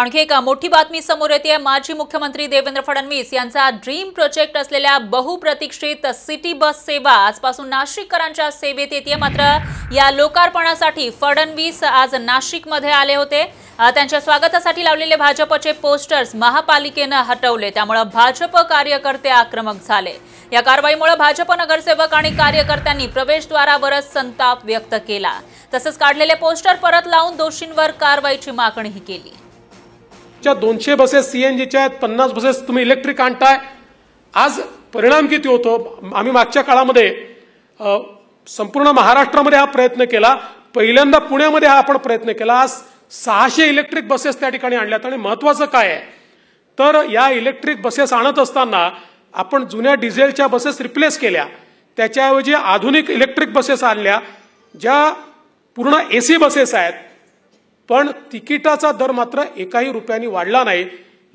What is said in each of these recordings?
आणखी एक मोठी बातमी समोर येते माजी मुख्यमंत्री देवेंद्र फडणवीस यांचा ड्रीम प्रोजेक्ट असलेल्या बहुप्रतीक्षित सिटी बस सेवा आजपासून नाशिककरांच्या सेवेत येते मात्र या लोकार्पणासाठी फडणवीस आज नाशिकमध्ये आले होते त्यांच्या स्वागतासाठी लावलेले भाजपचे पोस्टर्स महापालिकेनं हटवले त्यामुळे भाजप कार्यकर्ते आक्रमक झाले या कारवाईमुळे भाजप नगरसेवक आणि कार्यकर्त्यांनी प्रवेशद्वारावरच संताप व्यक्त केला तसंच काढलेले पोस्टर परत लावून दोषींवर कारवाईची मागणीही केली च्या दोनशे बसेस सीएनजीच्या आहेत पन्नास बसेस तुम्ही इलेक्ट्रिक आणताय आज परिणाम किती होतो आम्ही मागच्या काळामध्ये संपूर्ण महाराष्ट्रामध्ये हा प्रयत्न केला पहिल्यांदा पुण्यामध्ये हा आपण प्रयत्न केला आज सहाशे इलेक्ट्रिक बसेस त्या ठिकाणी आणल्यात आणि महत्वाचं काय आहे तर या इलेक्ट्रिक बसेस आणत असताना आपण जुन्या डिझेलच्या बसेस रिप्लेस केल्या त्याच्याऐवजी आधुनिक इलेक्ट्रिक बसेस आणल्या ज्या पूर्ण एसी बसेस आहेत पण तिकिटाचा दर मात्र एकाही रुपयांनी वाढला नाही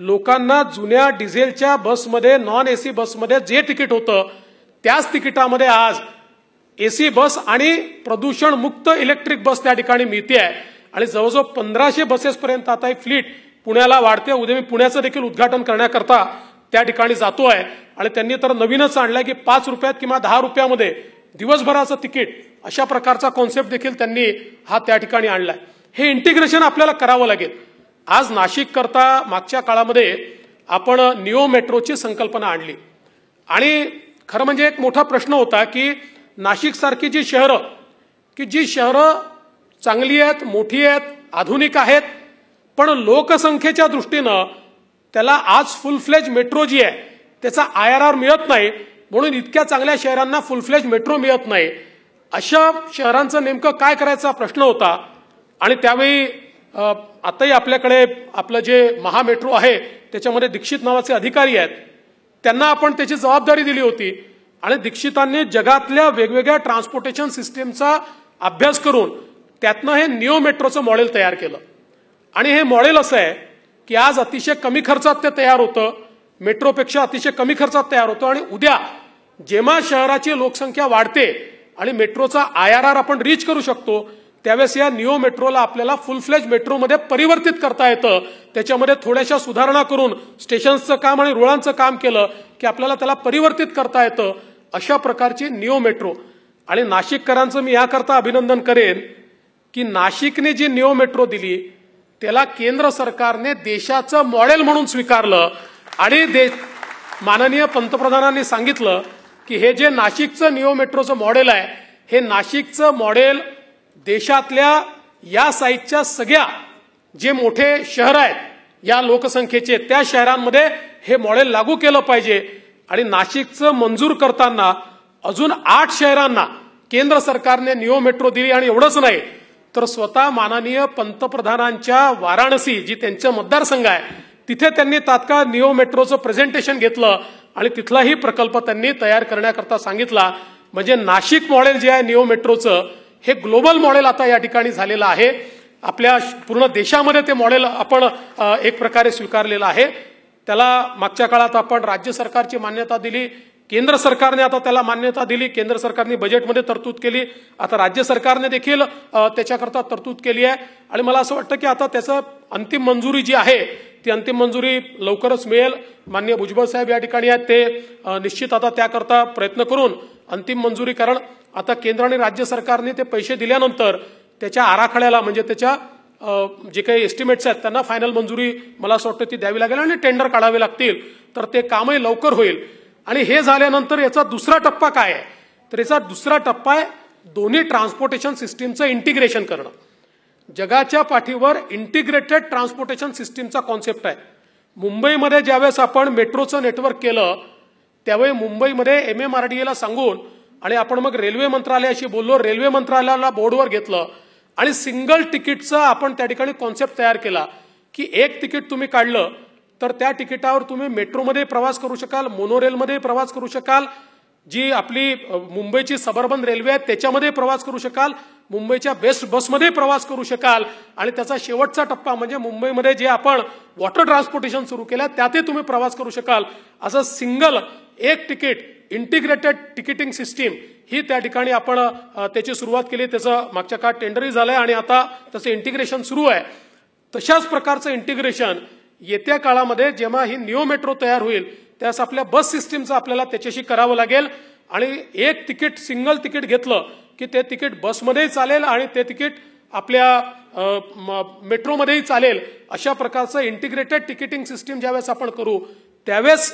लोकांना जुन्या डिझेलच्या बसमध्ये नॉन एसी बसमध्ये जे तिकीट होतं त्याच तिकिटामध्ये आज एसी बस आणि प्रदूषणमुक्त इलेक्ट्रिक बस त्या ठिकाणी मिळते आहे आणि जवळजवळ पंधराशे बसेसपर्यंत आता ही फ्लीट पुण्याला वाढते उद्या मी पुण्याचं देखील उद्घाटन करण्याकरता त्या ठिकाणी जातो आहे आणि त्यांनी तर नवीनच आणलंय की पाच रुपयात किंवा दहा रुपयामध्ये दिवसभराचं तिकीट अशा प्रकारचा कॉन्सेप्ट देखील त्यांनी हा त्या ठिकाणी आणलाय हे इंटिग्रेशन आपल्याला करावं लागेल आज नाशिक करता मागच्या काळामध्ये आपण निओ मेट्रोची संकल्पना आणली आणि खरं म्हणजे एक मोठा प्रश्न होता की नाशिकसारखी जी शहरं की जी शहरं चांगली आहेत मोठी आहेत आधुनिक आहेत पण लोकसंख्येच्या दृष्टीनं त्याला आज फुल फ्लेज मेट्रो जी आहे त्याचा आय आर आर मिळत नाही म्हणून इतक्या चांगल्या शहरांना फुल फ्लेज मेट्रो मिळत नाही अशा शहरांचं नेमकं काय करायचा प्रश्न होता आणि त्यावेळी आताही आपल्याकडे आपलं जे महामेट्रो आहे त्याच्यामध्ये दीक्षित नावाचे अधिकारी आहेत त्यांना आपण त्याची जबाबदारी दिली होती आणि दीक्षितांनी जगातल्या वेगवेगळ्या ट्रान्सपोर्टेशन सिस्टीमचा अभ्यास करून त्यातनं हे निओ मेट्रोचं मॉडेल तयार केलं आणि हे मॉडेल असं आहे की आज अतिशय कमी खर्चात ते तयार होतं मेट्रोपेक्षा अतिशय कमी खर्चात तयार होतं आणि उद्या जेव्हा शहराची लोकसंख्या वाढते आणि मेट्रोचा आय आर आर आपण रीच करू शकतो त्यावेळेस या निओ मेट्रोला आपल्याला फुल फ्लेज मेट्रोमध्ये परिवर्तित करता येतं त्याच्यामध्ये थोड्याशा सुधारणा करून स्टेशन्सचं काम आणि रुळांचं काम केलं की आपल्याला त्याला परिवर्तित करता येतं अशा प्रकारची निओ मेट्रो आणि नाशिककरांचं मी याकरता अभिनंदन करेन की नाशिकने जी निओ मेट्रो दिली त्याला केंद्र सरकारने देशाचं मॉडेल म्हणून स्वीकारलं आणि दे माननीय पंतप्रधानांनी सांगितलं की हे जे नाशिकचं निओ मेट्रोचं मॉडेल आहे हे नाशिकचं मॉडेल देशातल्या या साईजच्या सगळ्या जे मोठे शहर आहेत या लोकसंख्येचे त्या शहरांमध्ये हे मॉडेल लागू केलं पाहिजे आणि नाशिकचं मंजूर करताना अजून आठ शहरांना केंद्र सरकारने निओ मेट्रो दिली आणि एवढंच नाही तर स्वतः माननीय पंतप्रधानांच्या वाराणसी जी त्यांचा मतदारसंघ आहे तिथे त्यांनी तात्काळ निओ मेट्रोचं प्रेझेंटेशन घेतलं आणि तिथलाही प्रकल्प त्यांनी तयार करण्याकरता सांगितला म्हणजे नाशिक मॉडेल जे आहे निओ मेट्रोचं हे ग्लोबल मॉडेल आता या ठिकाणी झालेलं आहे आपल्या पूर्ण देशामध्ये ते मॉडेल आपण एक प्रकारे स्वीकारलेलं आहे त्याला मागच्या काळात आपण राज्य सरकारची मान्यता दिली केंद्र सरकारने आता त्याला मान्यता दिली केंद्र सरकारने बजेटमध्ये तरतूद केली आता राज्य सरकारने देखील त्याच्याकरता तरतूद केली आहे आणि मला असं वाटतं की आता त्याचं अंतिम मंजुरी जी आहे ती अंतिम मंजुरी लवकरच मिळेल मान्य भुजबळ साहेब या ठिकाणी आहेत ते निश्चित आता त्याकरता प्रयत्न करून अंतिम मंजुरी कारण आता केंद्र आणि राज्य सरकारने ते पैसे दिल्यानंतर त्याच्या आराखड्याला म्हणजे त्याच्या जे काही एस्टिमेट्स आहेत त्यांना फायनल मंजुरी मला असं वाटतं ती द्यावी लागेल आणि टेंडर काढावे लागतील तर ते कामही लवकर होईल आणि हे झाल्यानंतर याचा दुसरा टप्पा काय आहे तर याचा दुसरा टप्पा आहे दोन्ही ट्रान्सपोर्टेशन सिस्टीमचं इंटिग्रेशन करणं जगाच्या पाठीवर इंटिग्रेटेड ट्रान्सपोर्टेशन सिस्टीमचा कॉन्सेप्ट आहे मुंबईमध्ये ज्यावेळेस आपण मेट्रोचं नेटवर्क केलं त्यावेळी मुंबईमध्ये एम एम आर डी एला सांगून आणि आपण मग रेल्वे मंत्रालयाशी बोललो रेल्वे मंत्रालयाला बोर्डवर घेतलं आणि सिंगल तिकीटचं आपण त्या ठिकाणी कॉन्सेप्ट तयार केला की एक तिकीट तुम्ही काढलं तर त्या तिकिटावर तुम्ही मेट्रोमध्ये प्रवास करू शकाल मोनोरेलमध्ये प्रवास करू शकाल जी आपली मुंबईची सबर्बन रेल्वे आहे त्याच्यामध्ये प्रवास करू शकाल मुंबईच्या बेस्ट बसमध्ये प्रवास करू शकाल आणि त्याचा शेवटचा टप्पा म्हणजे मुंबईमध्ये जे आपण वॉटर ट्रान्सपोर्टेशन सुरू केलं त्यातही तुम्ही प्रवास करू शकाल असं सिंगल एक तिकीट इंटिग्रेटेड तिकीटिंग सिस्टीम ही त्या ठिकाणी आपण त्याची सुरुवात केली त्याचं मागच्या काळात टेंडरही झालंय आणि आता त्याचं इंटिग्रेशन सुरू आहे तशाच प्रकारचं इंटिग्रेशन येत्या काळामध्ये जेव्हा ही नियो मेट्रो तयार होईल त्यास आपल्या बस सिस्टीमचं आपल्याला त्याच्याशी करावं लागेल आणि एक तिकीट सिंगल तिकीट घेतलं की ते तिकीट बसमध्येही चालेल आणि ते तिकीट आपल्या मेट्रोमध्येही चालेल अशा प्रकारचं इंटिग्रेटेड तिकीटिंग सिस्टीम ज्यावेळेस आपण करू त्यावेळेस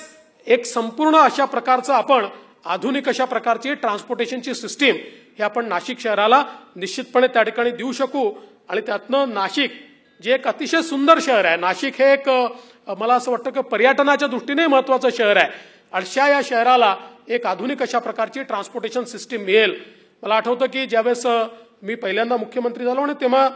एक संपूर्ण अशा प्रकारचं आपण आधुनिक अशा प्रकारची ट्रान्सपोर्टेशनची सिस्टीम हे आपण नाशिक शहराला निश्चितपणे त्या ठिकाणी देऊ शकू आणि त्यातनं नाशिक जे एक अतिशय सुंदर शहर आहे नाशिक हे एक मला असं वाटतं की पर्यटनाच्या दृष्टीने महत्त्वाचं शहर आहे अडशा या शहराला एक आधुनिक अशा प्रकारची ट्रान्सपोर्टेशन सिस्टीम मिळेल मला आठवतं की ज्यावेळेस मी पहिल्यांदा मुख्यमंत्री झालो आणि तेव्हा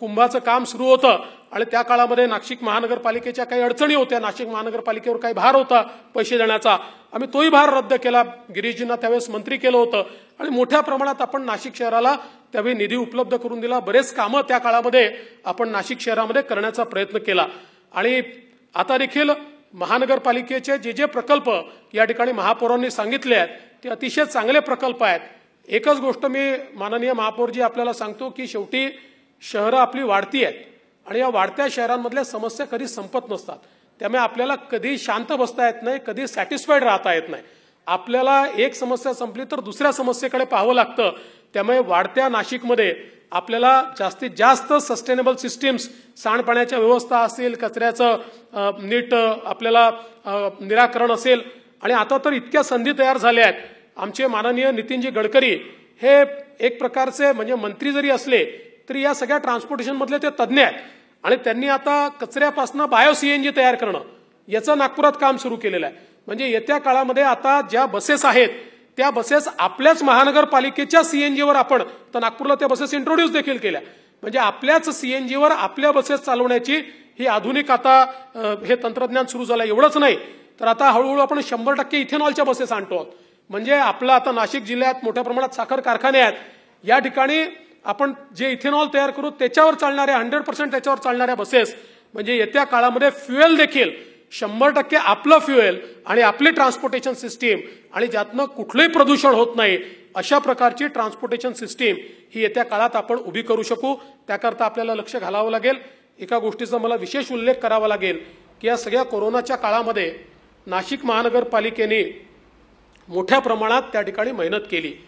कुंभाचं काम सुरू होतं आणि त्या काळामध्ये नाशिक महानगरपालिकेच्या काही अडचणी होत्या नाशिक महानगरपालिकेवर काही भार होता पैसे देण्याचा आम्ही तोही भार रद्द केला गिरीजींना त्यावेळेस मंत्री केलं होतं आणि मोठ्या प्रमाणात आपण नाशिक शहराला त्यावेळी निधी उपलब्ध करून दिला बरेच कामं त्या काळामध्ये आपण नाशिक शहरामध्ये करण्याचा प्रयत्न केला आणि आता देखील महानगरपालिकेचे जे जे प्रकल्प या ठिकाणी महापौरांनी सांगितले आहेत ते अतिशय चांगले प्रकल्प आहेत एकच गोष्ट मी माननीय महापौरजी आपल्याला सांगतो की शेवटी शहरं आपली वाढती आहेत आणि या वाढत्या शहरांमधल्या समस्या कधी संपत नसतात त्यामुळे आपल्याला कधी शांत बसता येत नाही कधी सॅटिस्फाईड राहता येत नाही आपल्याला एक समस्या संपली तर दुसऱ्या समस्येकडे पाहावं लागतं त्यामुळे वाढत्या नाशिकमध्ये आपल्याला जास्तीत जास्त सस्टेनेबल सिस्टीम्स सांडपाण्याच्या व्यवस्था असेल कचऱ्याचं नीट आपल्याला निराकरण असेल आणि आता तर इतक्या संधी तयार झाल्या आहेत आमचे माननीय नितीनजी गडकरी हे एक प्रकारचे म्हणजे मंत्री जरी असले तरी या सगळ्या ट्रान्सपोर्टेशनमधले ते तज्ज्ञ आहेत आणि त्यांनी आता कचऱ्यापासून बायो सीएनजी तयार करणं याचं नागपुरात काम सुरू केलेलं आहे म्हणजे येत्या काळामध्ये आता ज्या बसेस आहेत त्या बसेस आपल्याच महानगरपालिकेच्या सीएनजीवर आपण तर नागपूरला त्या बसेस इंट्रोड्यूस देखील केल्या म्हणजे आपल्याच सीएनजीवर आपल्या बसेस चालवण्याची ही आधुनिक आता हे तंत्रज्ञान सुरू झालं एवढंच नाही तर आता हळूहळू आपण शंभर टक्के इथेनॉलच्या बसेस आणतो आहोत म्हणजे आपलं आता नाशिक जिल्ह्यात मोठ्या प्रमाणात साखर कारखाने आहेत या ठिकाणी आपण जे इथेनॉल तयार करू त्याच्यावर चालणाऱ्या हंड्रेड पर्सेंट त्याच्यावर चालणाऱ्या बसेस म्हणजे येत्या काळामध्ये फ्युएल देखील शंभर टक्के आपलं फ्युएल आणि आपली ट्रान्सपोर्टेशन सिस्टीम आणि ज्यातनं कुठलंही प्रदूषण होत नाही अशा प्रकारची ट्रान्सपोर्टेशन सिस्टीम ही येत्या काळात आपण उभी करू शकू त्याकरता आपल्याला लक्ष घालावं लागेल एका गोष्टीचा मला विशेष उल्लेख करावा लागेल की या सगळ्या कोरोनाच्या काळामध्ये नाशिक महानगरपालिकेने मोठ्या प्रमाणात त्या ठिकाणी मेहनत केली